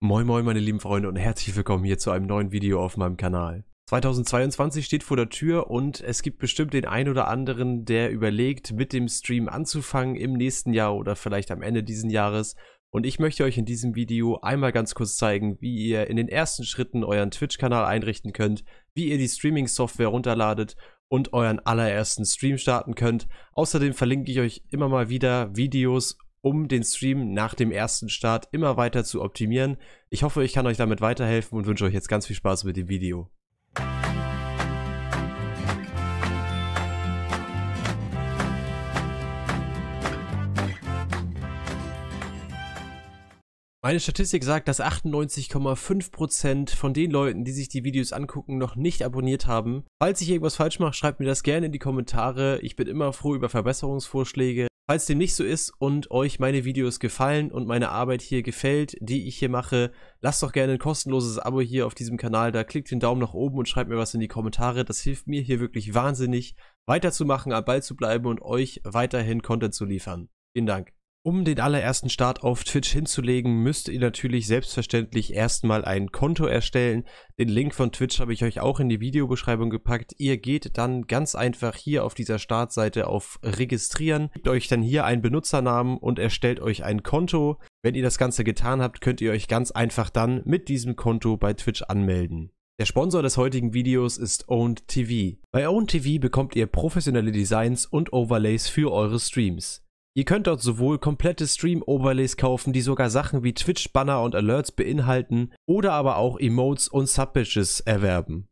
Moin moin meine lieben Freunde und herzlich willkommen hier zu einem neuen Video auf meinem Kanal. 2022 steht vor der Tür und es gibt bestimmt den ein oder anderen, der überlegt, mit dem Stream anzufangen im nächsten Jahr oder vielleicht am Ende dieses Jahres. Und ich möchte euch in diesem Video einmal ganz kurz zeigen, wie ihr in den ersten Schritten euren Twitch-Kanal einrichten könnt, wie ihr die Streaming-Software runterladet und euren allerersten Stream starten könnt. Außerdem verlinke ich euch immer mal wieder Videos um den Stream nach dem ersten Start immer weiter zu optimieren. Ich hoffe, ich kann euch damit weiterhelfen und wünsche euch jetzt ganz viel Spaß mit dem Video. Meine Statistik sagt, dass 98,5% von den Leuten, die sich die Videos angucken, noch nicht abonniert haben. Falls ich irgendwas falsch mache, schreibt mir das gerne in die Kommentare. Ich bin immer froh über Verbesserungsvorschläge. Falls dem nicht so ist und euch meine Videos gefallen und meine Arbeit hier gefällt, die ich hier mache, lasst doch gerne ein kostenloses Abo hier auf diesem Kanal da, klickt den Daumen nach oben und schreibt mir was in die Kommentare. Das hilft mir hier wirklich wahnsinnig, weiterzumachen, am Ball zu bleiben und euch weiterhin Content zu liefern. Vielen Dank. Um den allerersten Start auf Twitch hinzulegen, müsst ihr natürlich selbstverständlich erstmal ein Konto erstellen. Den Link von Twitch habe ich euch auch in die Videobeschreibung gepackt. Ihr geht dann ganz einfach hier auf dieser Startseite auf Registrieren, gebt euch dann hier einen Benutzernamen und erstellt euch ein Konto. Wenn ihr das Ganze getan habt, könnt ihr euch ganz einfach dann mit diesem Konto bei Twitch anmelden. Der Sponsor des heutigen Videos ist OwnTV. Bei OwnTV bekommt ihr professionelle Designs und Overlays für eure Streams. Ihr könnt dort sowohl komplette Stream-Overlays kaufen, die sogar Sachen wie Twitch-Banner und Alerts beinhalten, oder aber auch Emotes und Subbitches erwerben.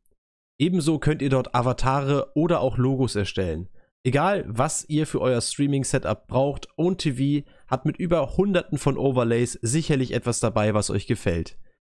Ebenso könnt ihr dort Avatare oder auch Logos erstellen. Egal, was ihr für euer Streaming-Setup braucht, OwnTV hat mit über hunderten von Overlays sicherlich etwas dabei, was euch gefällt.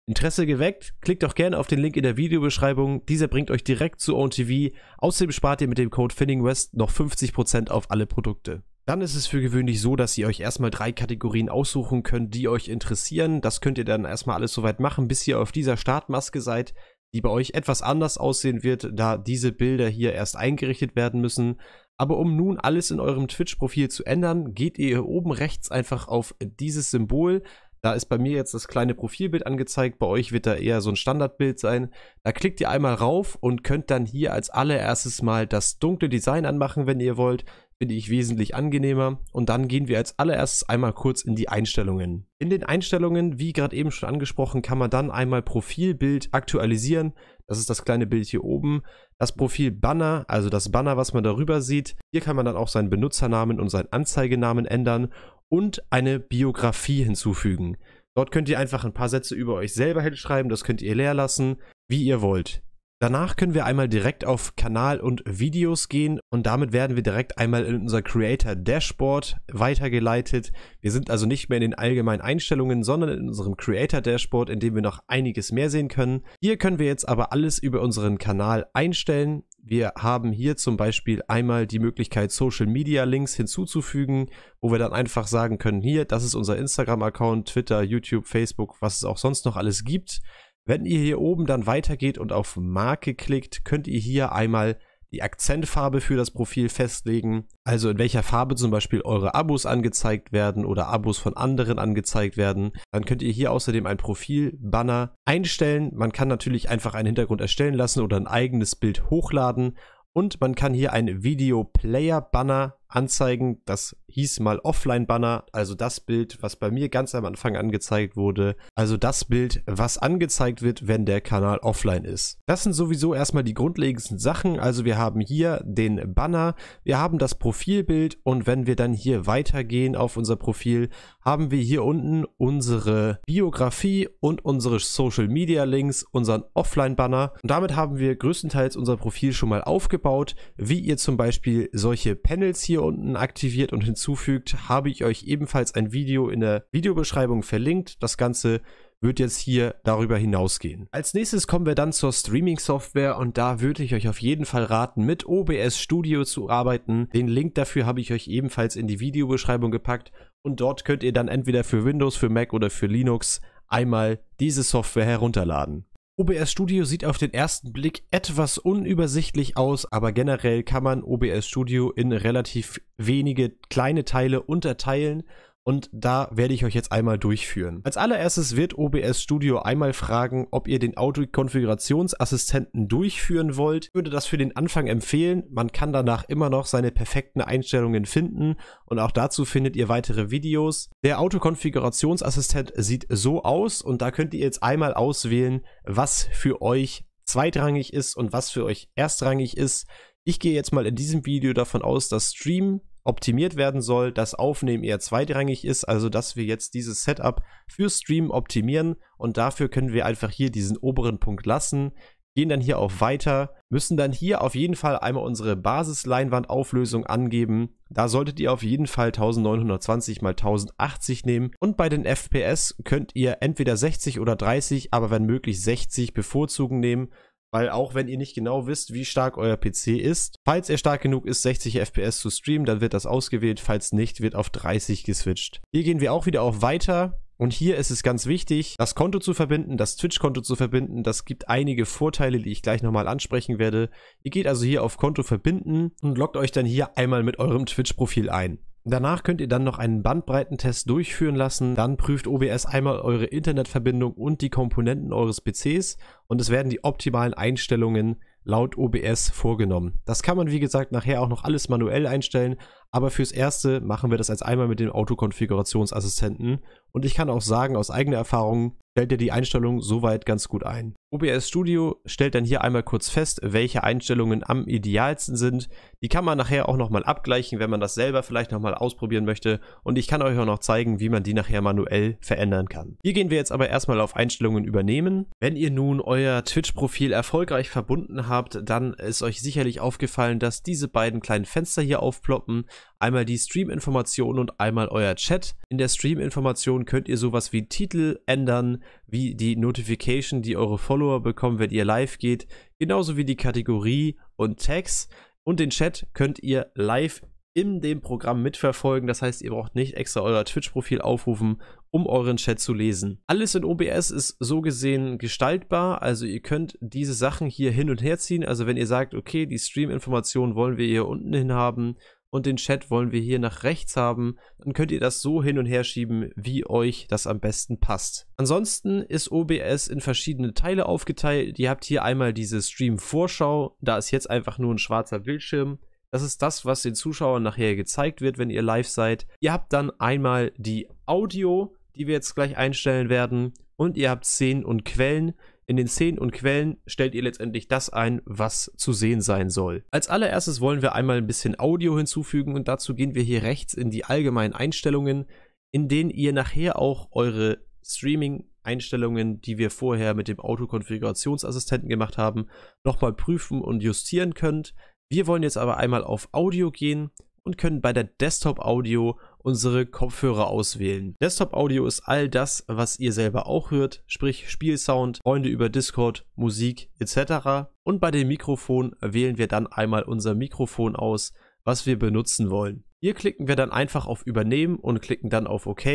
Interesse geweckt? Klickt doch gerne auf den Link in der Videobeschreibung. Dieser bringt euch direkt zu OwnTV. Außerdem spart ihr mit dem Code FinningWest noch 50% auf alle Produkte. Dann ist es für gewöhnlich so, dass ihr euch erstmal drei Kategorien aussuchen könnt, die euch interessieren. Das könnt ihr dann erstmal alles soweit machen, bis ihr auf dieser Startmaske seid, die bei euch etwas anders aussehen wird, da diese Bilder hier erst eingerichtet werden müssen. Aber um nun alles in eurem Twitch-Profil zu ändern, geht ihr hier oben rechts einfach auf dieses Symbol. Da ist bei mir jetzt das kleine Profilbild angezeigt, bei euch wird da eher so ein Standardbild sein. Da klickt ihr einmal rauf und könnt dann hier als allererstes mal das dunkle Design anmachen, wenn ihr wollt finde ich wesentlich angenehmer. Und dann gehen wir als allererstes einmal kurz in die Einstellungen. In den Einstellungen, wie gerade eben schon angesprochen, kann man dann einmal Profilbild aktualisieren. Das ist das kleine Bild hier oben. Das Profil Banner, also das Banner, was man darüber sieht. Hier kann man dann auch seinen Benutzernamen und seinen Anzeigenamen ändern und eine Biografie hinzufügen. Dort könnt ihr einfach ein paar Sätze über euch selber hinschreiben, das könnt ihr leer lassen, wie ihr wollt. Danach können wir einmal direkt auf Kanal und Videos gehen und damit werden wir direkt einmal in unser Creator Dashboard weitergeleitet. Wir sind also nicht mehr in den allgemeinen Einstellungen, sondern in unserem Creator Dashboard, in dem wir noch einiges mehr sehen können. Hier können wir jetzt aber alles über unseren Kanal einstellen. Wir haben hier zum Beispiel einmal die Möglichkeit, Social Media Links hinzuzufügen, wo wir dann einfach sagen können, hier, das ist unser Instagram-Account, Twitter, YouTube, Facebook, was es auch sonst noch alles gibt. Wenn ihr hier oben dann weitergeht und auf Marke klickt, könnt ihr hier einmal die Akzentfarbe für das Profil festlegen, also in welcher Farbe zum Beispiel eure Abos angezeigt werden oder Abos von anderen angezeigt werden. Dann könnt ihr hier außerdem ein Profilbanner einstellen. Man kann natürlich einfach einen Hintergrund erstellen lassen oder ein eigenes Bild hochladen. Und man kann hier ein Video-Player-Banner anzeigen. Das hieß mal Offline-Banner, also das Bild, was bei mir ganz am Anfang angezeigt wurde. Also das Bild, was angezeigt wird, wenn der Kanal offline ist. Das sind sowieso erstmal die grundlegendsten Sachen. Also wir haben hier den Banner, wir haben das Profilbild und wenn wir dann hier weitergehen auf unser Profil, haben wir hier unten unsere Biografie und unsere Social Media Links, unseren Offline-Banner. Und damit haben wir größtenteils unser Profil schon mal aufgebaut, wie ihr zum Beispiel solche Panels hier hier unten aktiviert und hinzufügt, habe ich euch ebenfalls ein Video in der Videobeschreibung verlinkt. Das Ganze wird jetzt hier darüber hinausgehen. Als nächstes kommen wir dann zur Streaming-Software und da würde ich euch auf jeden Fall raten, mit OBS Studio zu arbeiten. Den Link dafür habe ich euch ebenfalls in die Videobeschreibung gepackt und dort könnt ihr dann entweder für Windows, für Mac oder für Linux einmal diese Software herunterladen. OBS Studio sieht auf den ersten Blick etwas unübersichtlich aus, aber generell kann man OBS Studio in relativ wenige kleine Teile unterteilen und da werde ich euch jetzt einmal durchführen. Als allererstes wird OBS Studio einmal fragen, ob ihr den Auto-Konfigurationsassistenten durchführen wollt. Ich würde das für den Anfang empfehlen. Man kann danach immer noch seine perfekten Einstellungen finden und auch dazu findet ihr weitere Videos. Der Auto-Konfigurationsassistent sieht so aus und da könnt ihr jetzt einmal auswählen, was für euch zweitrangig ist und was für euch erstrangig ist. Ich gehe jetzt mal in diesem Video davon aus, dass Stream optimiert werden soll, dass Aufnehmen eher zweitrangig ist, also dass wir jetzt dieses Setup für Stream optimieren und dafür können wir einfach hier diesen oberen Punkt lassen, gehen dann hier auf Weiter, müssen dann hier auf jeden Fall einmal unsere Basis-Leinwand-Auflösung angeben. Da solltet ihr auf jeden Fall 1920 x 1080 nehmen und bei den FPS könnt ihr entweder 60 oder 30, aber wenn möglich 60 bevorzugen nehmen weil auch wenn ihr nicht genau wisst, wie stark euer PC ist, falls er stark genug ist, 60 FPS zu streamen, dann wird das ausgewählt, falls nicht, wird auf 30 geswitcht. Hier gehen wir auch wieder auf Weiter. Und hier ist es ganz wichtig, das Konto zu verbinden, das Twitch-Konto zu verbinden. Das gibt einige Vorteile, die ich gleich nochmal ansprechen werde. Ihr geht also hier auf Konto verbinden und loggt euch dann hier einmal mit eurem Twitch-Profil ein. Danach könnt ihr dann noch einen Bandbreitentest durchführen lassen. Dann prüft OBS einmal eure Internetverbindung und die Komponenten eures PCs und es werden die optimalen Einstellungen laut OBS vorgenommen. Das kann man, wie gesagt, nachher auch noch alles manuell einstellen, aber fürs Erste machen wir das als einmal mit dem Autokonfigurationsassistenten und ich kann auch sagen, aus eigener Erfahrung stellt ihr die Einstellung soweit ganz gut ein. OBS Studio stellt dann hier einmal kurz fest, welche Einstellungen am idealsten sind. Die kann man nachher auch nochmal abgleichen, wenn man das selber vielleicht nochmal ausprobieren möchte. Und ich kann euch auch noch zeigen, wie man die nachher manuell verändern kann. Hier gehen wir jetzt aber erstmal auf Einstellungen übernehmen. Wenn ihr nun euer Twitch-Profil erfolgreich verbunden habt, dann ist euch sicherlich aufgefallen, dass diese beiden kleinen Fenster hier aufploppen. Einmal die Stream-Information und einmal euer Chat. In der Stream-Information könnt ihr sowas wie Titel ändern, wie die Notification, die eure Follower bekommen, wenn ihr live geht, genauso wie die Kategorie und Tags. Und den Chat könnt ihr live in dem Programm mitverfolgen. Das heißt, ihr braucht nicht extra euer Twitch-Profil aufrufen, um euren Chat zu lesen. Alles in OBS ist so gesehen gestaltbar. Also ihr könnt diese Sachen hier hin und her ziehen. Also wenn ihr sagt, okay, die Stream-Informationen wollen wir hier unten hin haben, und den Chat wollen wir hier nach rechts haben. Dann könnt ihr das so hin und her schieben, wie euch das am besten passt. Ansonsten ist OBS in verschiedene Teile aufgeteilt. Ihr habt hier einmal diese Stream-Vorschau. Da ist jetzt einfach nur ein schwarzer Bildschirm. Das ist das, was den Zuschauern nachher gezeigt wird, wenn ihr live seid. Ihr habt dann einmal die Audio, die wir jetzt gleich einstellen werden. Und ihr habt Szenen und Quellen. In den Szenen und Quellen stellt ihr letztendlich das ein, was zu sehen sein soll. Als allererstes wollen wir einmal ein bisschen Audio hinzufügen und dazu gehen wir hier rechts in die allgemeinen Einstellungen, in denen ihr nachher auch eure Streaming Einstellungen, die wir vorher mit dem Autokonfigurationsassistenten gemacht haben, nochmal prüfen und justieren könnt. Wir wollen jetzt aber einmal auf Audio gehen, und können bei der Desktop Audio unsere Kopfhörer auswählen. Desktop Audio ist all das, was ihr selber auch hört, sprich Spielsound, Freunde über Discord, Musik etc. Und bei dem Mikrofon wählen wir dann einmal unser Mikrofon aus, was wir benutzen wollen. Hier klicken wir dann einfach auf Übernehmen und klicken dann auf OK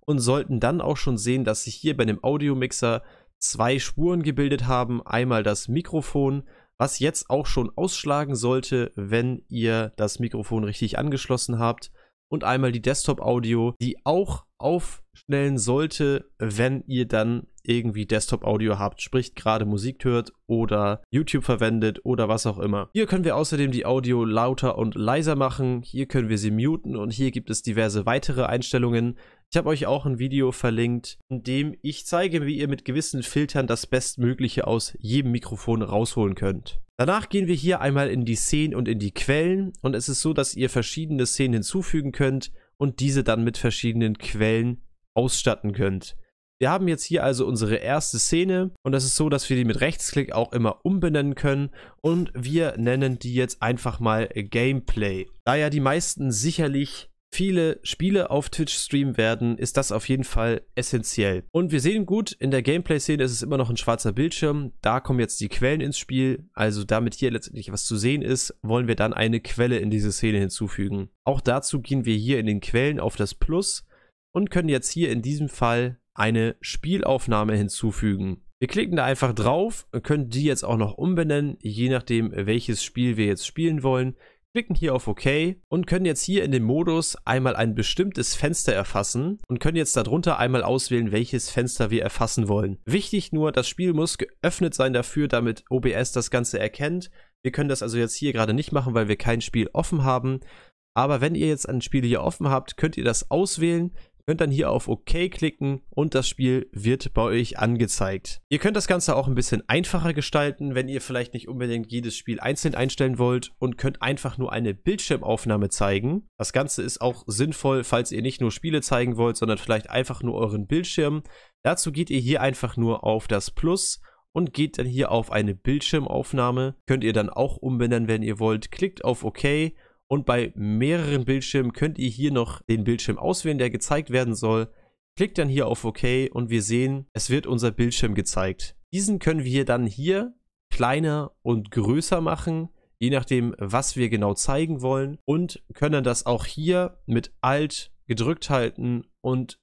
und sollten dann auch schon sehen, dass sich hier bei dem Audiomixer zwei Spuren gebildet haben. Einmal das Mikrofon was jetzt auch schon ausschlagen sollte, wenn ihr das Mikrofon richtig angeschlossen habt. Und einmal die Desktop-Audio, die auch aufschnellen sollte, wenn ihr dann irgendwie Desktop-Audio habt, sprich gerade Musik hört oder YouTube verwendet oder was auch immer. Hier können wir außerdem die Audio lauter und leiser machen, hier können wir sie muten und hier gibt es diverse weitere Einstellungen. Ich habe euch auch ein Video verlinkt, in dem ich zeige, wie ihr mit gewissen Filtern das Bestmögliche aus jedem Mikrofon rausholen könnt. Danach gehen wir hier einmal in die Szenen und in die Quellen und es ist so, dass ihr verschiedene Szenen hinzufügen könnt und diese dann mit verschiedenen Quellen ausstatten könnt. Wir haben jetzt hier also unsere erste Szene und es ist so, dass wir die mit Rechtsklick auch immer umbenennen können und wir nennen die jetzt einfach mal Gameplay. Da ja die meisten sicherlich viele Spiele auf Twitch streamen werden, ist das auf jeden Fall essentiell. Und wir sehen gut, in der Gameplay-Szene ist es immer noch ein schwarzer Bildschirm. Da kommen jetzt die Quellen ins Spiel. Also damit hier letztendlich was zu sehen ist, wollen wir dann eine Quelle in diese Szene hinzufügen. Auch dazu gehen wir hier in den Quellen auf das Plus und können jetzt hier in diesem Fall eine Spielaufnahme hinzufügen. Wir klicken da einfach drauf, und können die jetzt auch noch umbenennen, je nachdem welches Spiel wir jetzt spielen wollen klicken hier auf OK und können jetzt hier in dem Modus einmal ein bestimmtes Fenster erfassen und können jetzt darunter einmal auswählen, welches Fenster wir erfassen wollen. Wichtig nur, das Spiel muss geöffnet sein dafür, damit OBS das Ganze erkennt. Wir können das also jetzt hier gerade nicht machen, weil wir kein Spiel offen haben. Aber wenn ihr jetzt ein Spiel hier offen habt, könnt ihr das auswählen, könnt dann hier auf OK klicken und das Spiel wird bei euch angezeigt. Ihr könnt das Ganze auch ein bisschen einfacher gestalten, wenn ihr vielleicht nicht unbedingt jedes Spiel einzeln einstellen wollt und könnt einfach nur eine Bildschirmaufnahme zeigen. Das Ganze ist auch sinnvoll, falls ihr nicht nur Spiele zeigen wollt, sondern vielleicht einfach nur euren Bildschirm. Dazu geht ihr hier einfach nur auf das Plus und geht dann hier auf eine Bildschirmaufnahme. Könnt ihr dann auch umbenennen, wenn ihr wollt. Klickt auf OK und bei mehreren Bildschirmen könnt ihr hier noch den Bildschirm auswählen, der gezeigt werden soll. Klickt dann hier auf OK und wir sehen, es wird unser Bildschirm gezeigt. Diesen können wir dann hier kleiner und größer machen, je nachdem, was wir genau zeigen wollen. Und können das auch hier mit Alt gedrückt halten und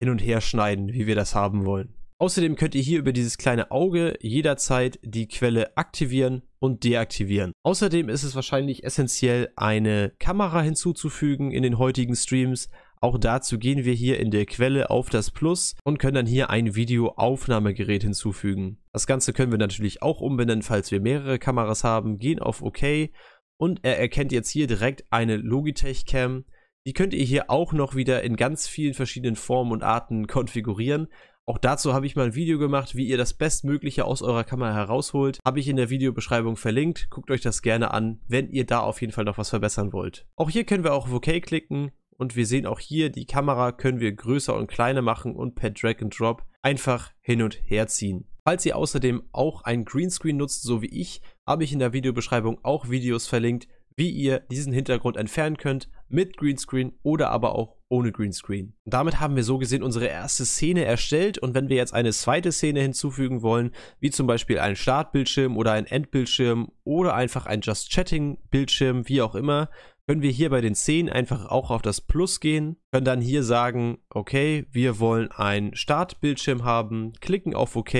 hin und her schneiden, wie wir das haben wollen. Außerdem könnt ihr hier über dieses kleine Auge jederzeit die Quelle aktivieren und deaktivieren. Außerdem ist es wahrscheinlich essentiell, eine Kamera hinzuzufügen in den heutigen Streams. Auch dazu gehen wir hier in der Quelle auf das Plus und können dann hier ein Videoaufnahmegerät hinzufügen. Das Ganze können wir natürlich auch umbenennen, falls wir mehrere Kameras haben. Gehen auf OK und er erkennt jetzt hier direkt eine Logitech Cam. Die könnt ihr hier auch noch wieder in ganz vielen verschiedenen Formen und Arten konfigurieren. Auch dazu habe ich mal ein Video gemacht, wie ihr das Bestmögliche aus eurer Kamera herausholt. Habe ich in der Videobeschreibung verlinkt. Guckt euch das gerne an, wenn ihr da auf jeden Fall noch was verbessern wollt. Auch hier können wir auch auf OK klicken und wir sehen auch hier, die Kamera können wir größer und kleiner machen und per Drag and Drop einfach hin und her ziehen. Falls ihr außerdem auch ein Greenscreen nutzt, so wie ich, habe ich in der Videobeschreibung auch Videos verlinkt, wie ihr diesen Hintergrund entfernen könnt mit Greenscreen oder aber auch ohne Greenscreen. Und damit haben wir so gesehen unsere erste Szene erstellt und wenn wir jetzt eine zweite Szene hinzufügen wollen, wie zum Beispiel einen Startbildschirm oder einen Endbildschirm oder einfach ein Just Chatting Bildschirm, wie auch immer, können wir hier bei den Szenen einfach auch auf das Plus gehen, können dann hier sagen, okay, wir wollen einen Startbildschirm haben, klicken auf OK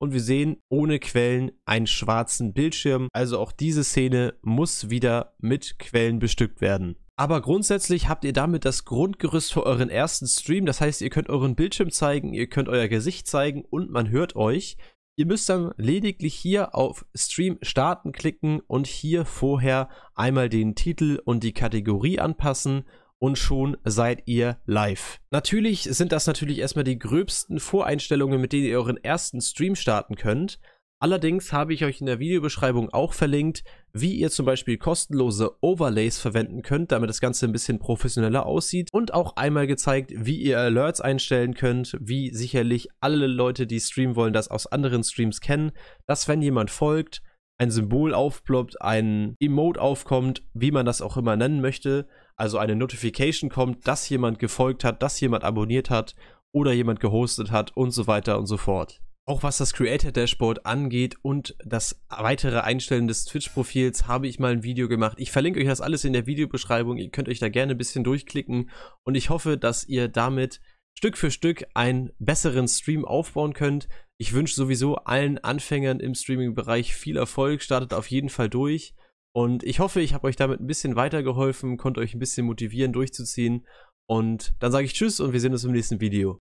und wir sehen ohne Quellen einen schwarzen Bildschirm. Also auch diese Szene muss wieder mit Quellen bestückt werden. Aber grundsätzlich habt ihr damit das Grundgerüst für euren ersten Stream. Das heißt, ihr könnt euren Bildschirm zeigen, ihr könnt euer Gesicht zeigen und man hört euch. Ihr müsst dann lediglich hier auf Stream starten klicken und hier vorher einmal den Titel und die Kategorie anpassen und schon seid ihr live. Natürlich sind das natürlich erstmal die gröbsten Voreinstellungen, mit denen ihr euren ersten Stream starten könnt. Allerdings habe ich euch in der Videobeschreibung auch verlinkt, wie ihr zum Beispiel kostenlose Overlays verwenden könnt, damit das Ganze ein bisschen professioneller aussieht und auch einmal gezeigt, wie ihr Alerts einstellen könnt, wie sicherlich alle Leute, die streamen wollen, das aus anderen Streams kennen, dass wenn jemand folgt, ein Symbol aufploppt, ein Emote aufkommt, wie man das auch immer nennen möchte, also eine Notification kommt, dass jemand gefolgt hat, dass jemand abonniert hat oder jemand gehostet hat und so weiter und so fort. Auch was das Creator Dashboard angeht und das weitere Einstellen des Twitch-Profils habe ich mal ein Video gemacht. Ich verlinke euch das alles in der Videobeschreibung. Ihr könnt euch da gerne ein bisschen durchklicken und ich hoffe, dass ihr damit Stück für Stück einen besseren Stream aufbauen könnt. Ich wünsche sowieso allen Anfängern im Streaming-Bereich viel Erfolg. Startet auf jeden Fall durch. Und ich hoffe, ich habe euch damit ein bisschen weitergeholfen, konnte euch ein bisschen motivieren, durchzuziehen. Und dann sage ich Tschüss und wir sehen uns im nächsten Video.